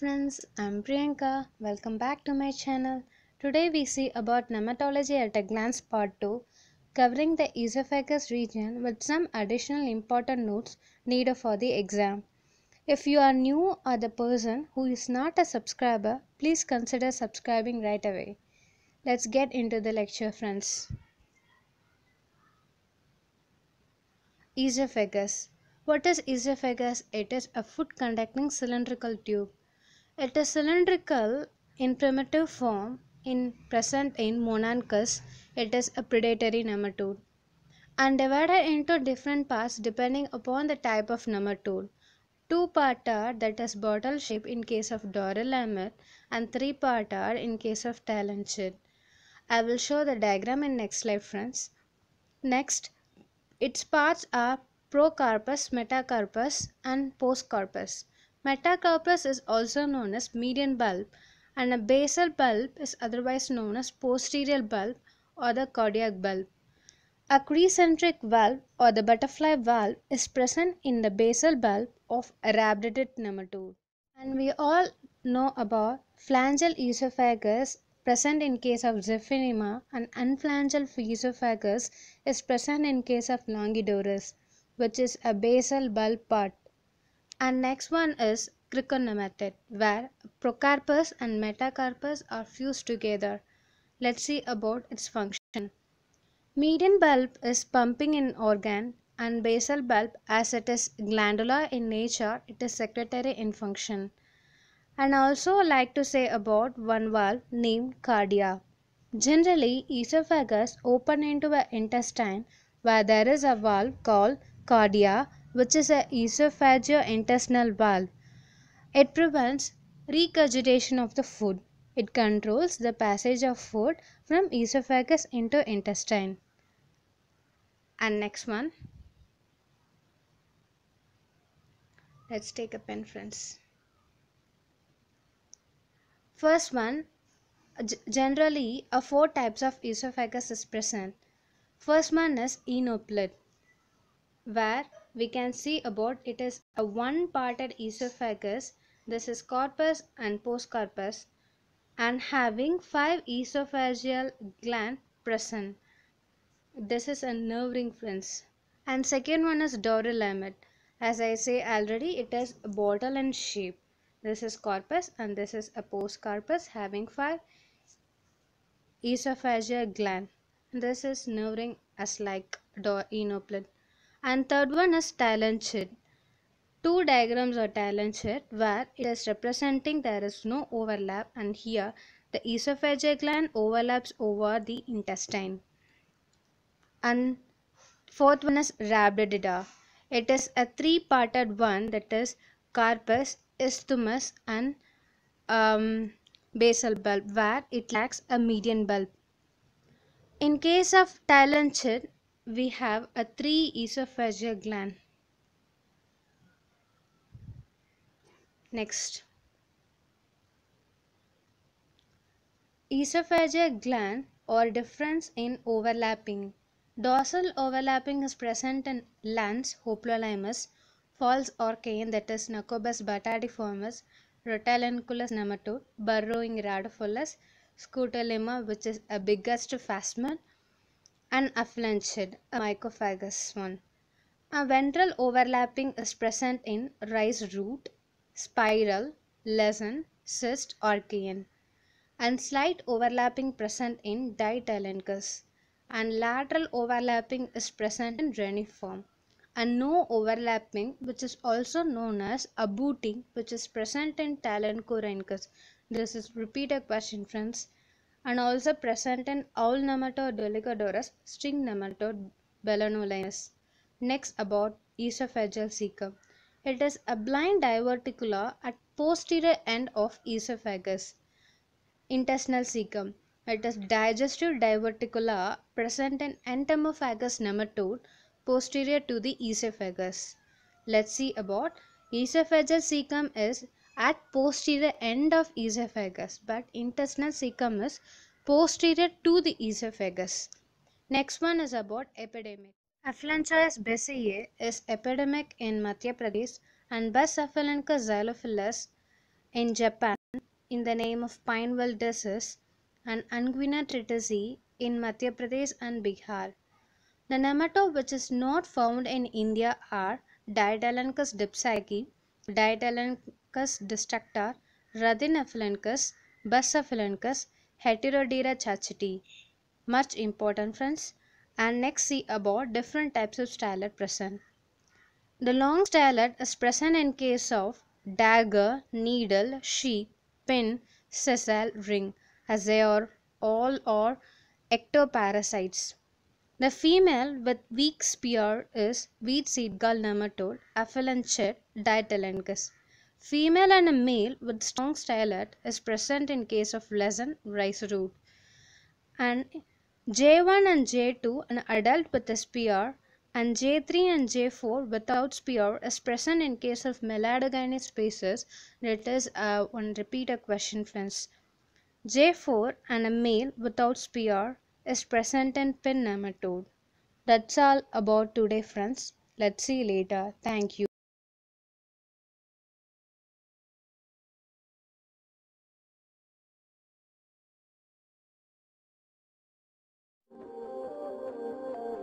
friends, I'm Priyanka. Welcome back to my channel. Today we see about nematology at a glance part 2 covering the esophagus region with some additional important notes needed for the exam. If you are new or the person who is not a subscriber, please consider subscribing right away. Let's get into the lecture friends. Esophagus what is esophagus? It is a food conducting cylindrical tube it is cylindrical in primitive form. In present in monanchus it is a predatory nematode and divided into different parts depending upon the type of nematode. Two-part are that is bottle shape in case of Dorylamid and three-part are in case of talonchid I will show the diagram in next slide friends. Next, its parts are procarpus, metacarpus and postcarpus. Metacarpus is also known as median bulb and a basal bulb is otherwise known as posterior bulb or the cardiac bulb. A crecentric valve or the butterfly valve is present in the basal bulb of arabidid nematode. And we all know about flangeal esophagus present in case of Zephyrinema and unflangeal esophagus is present in case of Longidorus which is a basal bulb part. And next one is criconomatid, where procarpus and metacarpus are fused together. Let's see about its function. Median bulb is pumping in organ and basal bulb as it is glandular in nature, it is secretary in function. And also like to say about one valve named cardia. Generally, esophagus open into an intestine where there is a valve called cardia which is a esophageal intestinal valve. It prevents regurgitation of the food. It controls the passage of food from esophagus into intestine. And next one. Let's take a pen friends. First one, generally a four types of esophagus is present. First one is enoplet where we can see about it is a one-parted esophagus. This is corpus and postcorpus and having five esophageal gland present. This is a nerve ring And second one is dorylamet. As I say already, it is bottle and shape. This is corpus and this is a postcorpus having five esophageal gland. This is nerve ring as like enoplet and third one is talent two diagrams are talent where it is representing there is no overlap and here the esophageal gland overlaps over the intestine and fourth one is rhabdodida it is a three-parted one that is carpus isthmus and um, basal bulb where it lacks a median bulb in case of talent we have a 3 esophageal gland. Next. Esophageal gland or difference in overlapping. Dorsal overlapping is present in lance, hoplolamus, false or cane that is Nacobus batadiformis, Rotalenculus nematode, burrowing radifolus, scutellima which is a biggest phasmid and afflanched a mycophagus one. A ventral overlapping is present in rice root, spiral, lesion, cyst or and slight overlapping present in Ditylencus and lateral overlapping is present in reniform and no overlapping which is also known as abutting which is present in Talencorhynchus. This is repeated question friends and also present in owl nematode Dolichodorus, string nematode Balanulinus. Next about esophageal cecum. It is a blind diverticula at posterior end of esophagus. Intestinal cecum. It is digestive diverticula present in entomophagus nematode posterior to the esophagus. Let's see about esophageal cecum is at posterior end of esophagus but intestinal cecum is posterior to the esophagus. Next one is about epidemic. Affluenza BCA is epidemic in Madhya Pradesh and Bus affalenca xylophilus in Japan in the name of pinewell disease and Anguina tritici in Madhya Pradesh and Bihar. The nematode which is not found in India are Diatalancus dipsyche, Diatalan Ficus distractor, Radinophylancus, Basophylancus, Heterodira chachiti. Much important friends. And next see about different types of stylid present. The long stylid is present in case of dagger, needle, she pin, sessile, ring as all are ectoparasites. The female with weak spear is weed seed gall nematode, Aphelanchid, Dietelenchus. Female and a male with strong stylet is present in case of lesson rice root. And J1 and J2 an adult with a spear and J3 and J4 without spear is present in case of meladogynous species. That is uh, one repeat a question friends. J4 and a male without spear is present in pin nematode. That's all about today friends. Let's see later. Thank you. Oh,